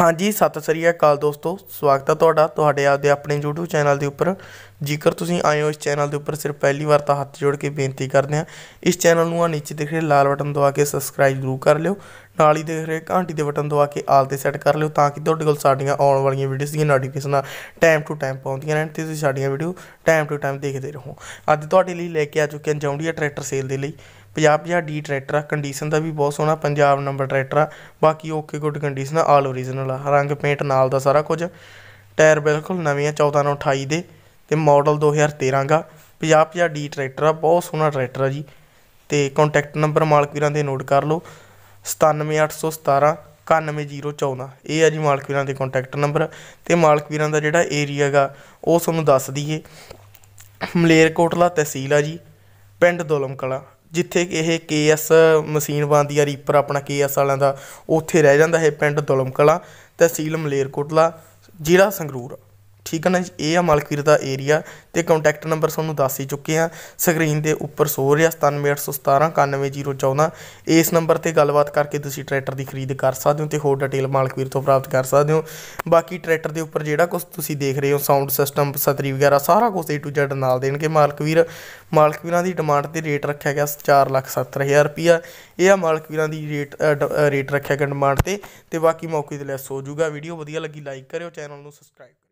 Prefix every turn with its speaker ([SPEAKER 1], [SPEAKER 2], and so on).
[SPEAKER 1] ਹਾਂਜੀ ਸਤਿ ਸ੍ਰੀ ਅਕਾਲ ਦੋਸਤੋ ਸਵਾਗਤ ਹੈ ਤੁਹਾਡਾ ਤੁਹਾਡੇ ਆਪਦੇ ਆਪਣੇ YouTube ਚੈਨਲ ਦੇ ਉੱਪਰ ਜੇਕਰ ਤੁਸੀਂ ਆਏ ਹੋ ਇਸ ਚੈਨਲ ਦੇ ਉੱਪਰ ਸਿਰਫ ਪਹਿਲੀ ਵਾਰ ਤਾਂ ਹੱਥ ਜੋੜ ਕੇ ਬੇਨਤੀ ਕਰਦੇ ਹਾਂ ਇਸ ਚੈਨਲ ਨੂੰ ਆ ਨੀਚੇ ਦਿਖ ਰਹੇ ਲਾਲ ਬਟਨ ਦਬਾ ਕੇ ਸਬਸਕ੍ਰਾਈਬ ਜ਼ਰੂਰ ਕਰ ਲਿਓ ਨਾਲ ਹੀ ਦਿਖ ਰਹੇ ਘੰਟੀ ਦੇ ਬਟਨ ਦਬਾ ਕੇ ਆਲ ਤੇ ਸੈੱਟ ਕਰ ਲਿਓ ਤਾਂ ਕਿ ਤੁਹਾਡੇ ਕੋਲ ਸਾਡੀਆਂ ਆਉਣ ਵਾਲੀਆਂ ਵੀਡੀਓਸ ਦੀਆਂ ਨੋਟੀਫਿਕੇਸ਼ਨਾਂ ਟਾਈਮ ਟੂ ਟਾਈਮ ਪਹੁੰਚਦੀਆਂ ਰਹਿਣ ਤੇ ਤੁਸੀਂ ਸਾਡੀਆਂ ਵੀਡੀਓ ਟਾਈਮ ਟੂ ਟਾਈਮ ਦੇਖਦੇ ਰਹੋ ਅੱਜ ਤੁਹਾਡੇ ਲਈ ਲੈ ਕੇ ਆ ਚੁੱਕੇ ਹਾਂ ਜੌਂਡੀਆ ਟਰੈਕਟਰ ਸੇਲ ਦੇ ਲਈ ਪੰਜਾਬ 50 ਡੀ ਟਰੈਕਟਰ ਆ ਕੰਡੀਸ਼ਨ ਦਾ ਵੀ ਬਹੁਤ ਸੋਹਣਾ ਪੰਜਾਬ ਨੰਬਰ ਟਰੈਕਟਰ ਆ ਬਾਕੀ ਓਕੇ ਗੁੱਡ ਕੰਡੀਸ਼ਨ ਆ ਆਲ ਓਰੀਜਨਲ ਆ ਰੰਗ ਪੇਂਟ ਨਾਲ ਦਾ ਸਾਰਾ ਕੁਝ ਟਾਇਰ ਬਿਲਕੁਲ ਨਵੇਂ ਆ 14 28 ਦੇ ਤੇ ਮਾਡਲ 2013 ਦਾ ਪੰਜਾਬ 50 ਡੀ ਟਰੈਕਟਰ ਆ ਬਹੁਤ ਸੋਹਣਾ ਟਰੈਕਟਰ ਆ ਜੀ ਤੇ ਕੰਟੈਕਟ ਨੰਬਰ ਮਾਲਕ ਵੀਰਾਂ ਦੇ ਨੋਟ ਕਰ ਲਓ 9781799014 ਇਹ ਆ ਜੀ ਮਾਲਕ ਵੀਰਾਂ ਦੇ ਕੰਟੈਕਟ ਨੰਬਰ ਤੇ ਮਾਲਕ ਵੀਰਾਂ ਦਾ ਜਿਹੜਾ ਏਰੀਆ ਗਾ ਉਹ ਤੁਹਾਨੂੰ ਦੱਸ ਦਈਏ ਮਲੇਰਕੋਟਲਾ ਤਹਿਸੀਲ ਆ ਜੀ ਪਿੰਡ ਦੁਲਮ ਕਲਾ ਜਿੱਥੇ ਇਹ ਕੇਐਸ ਮਸ਼ੀਨ ਬੰਦੀ ਆ ਰੀਪਰ ਆਪਣਾ ਕੇਐਸ ਵਾਲਿਆਂ ਦਾ ਉੱਥੇ ਰਹਿ ਜਾਂਦਾ ਇਹ ਪਿੰਡ ਦਲਮਕਲਾ ਤਹਿਸੀਲ ਮਲੇਰਕੋਟਲਾ ਜ਼ਿਲ੍ਹਾ ਸੰਗਰੂਰ ਠੀਕ ਹੈ ਨਾ ਜੀ ਇਹ ਆ ਮਲਕਵੀਰ ਦਾ ਏਰੀਆ ਤੇ ਕੰਟੈਕਟ ਨੰਬਰ ਤੁਹਾਨੂੰ ਦੱਸ ਹੀ ਚੁੱਕੇ ਆ ਸਕਰੀਨ ਦੇ ਉੱਪਰ ਸੋ ਰਿਹਾ 9781791014 ਇਸ ਨੰਬਰ ਤੇ ਗੱਲਬਾਤ ਕਰਕੇ ਤੁਸੀਂ ਟਰੈਕਟਰ ਦੀ ਖਰੀਦ ਕਰ ਸਕਦੇ ਹੋ ਤੇ ਹੋਰ ਡਿਟੇਲ ਮਲਕਵੀਰ ਤੋਂ ਪ੍ਰਾਪਤ ਕਰ ਸਕਦੇ ਹੋ ਬਾਕੀ ਟਰੈਕਟਰ ਦੇ ਉੱਪਰ ਜਿਹੜਾ ਕੁਝ ਤੁਸੀਂ ਦੇਖ ਰਹੇ ਹੋ ਸਾਊਂਡ ਸਿਸਟਮ ਸਤਰੀ ਵਗੈਰਾ ਸਾਰਾ ਕੁਝ A to Z ਨਾਲ ਦੇਣਗੇ ਮਲਕਵੀਰ ਮਲਕਵੀਰਾਂ ਦੀ ਡਿਮਾਂਡ ਤੇ ਰੇਟ ਰੱਖਿਆ ਗਿਆ 470000 ਰੁਪਿਆ ਇਹ ਆ ਮਲਕਵੀਰਾਂ ਦੀ ਰੇਟ ਰੇਟ ਰੱਖਿਆ ਗਿਆ ਡਿਮਾਂਡ ਤੇ ਤੇ ਬਾਕੀ ਮੌਕੇ ਤੇ ਲੈਸ ਹੋ ਜਾਊਗਾ ਵੀਡੀਓ ਵਧੀਆ ਲੱਗੀ ਲਾਈਕ ਕਰਿਓ ਚੈਨਲ ਨੂੰ ਸਬਸਕ੍ਰਾਈਬ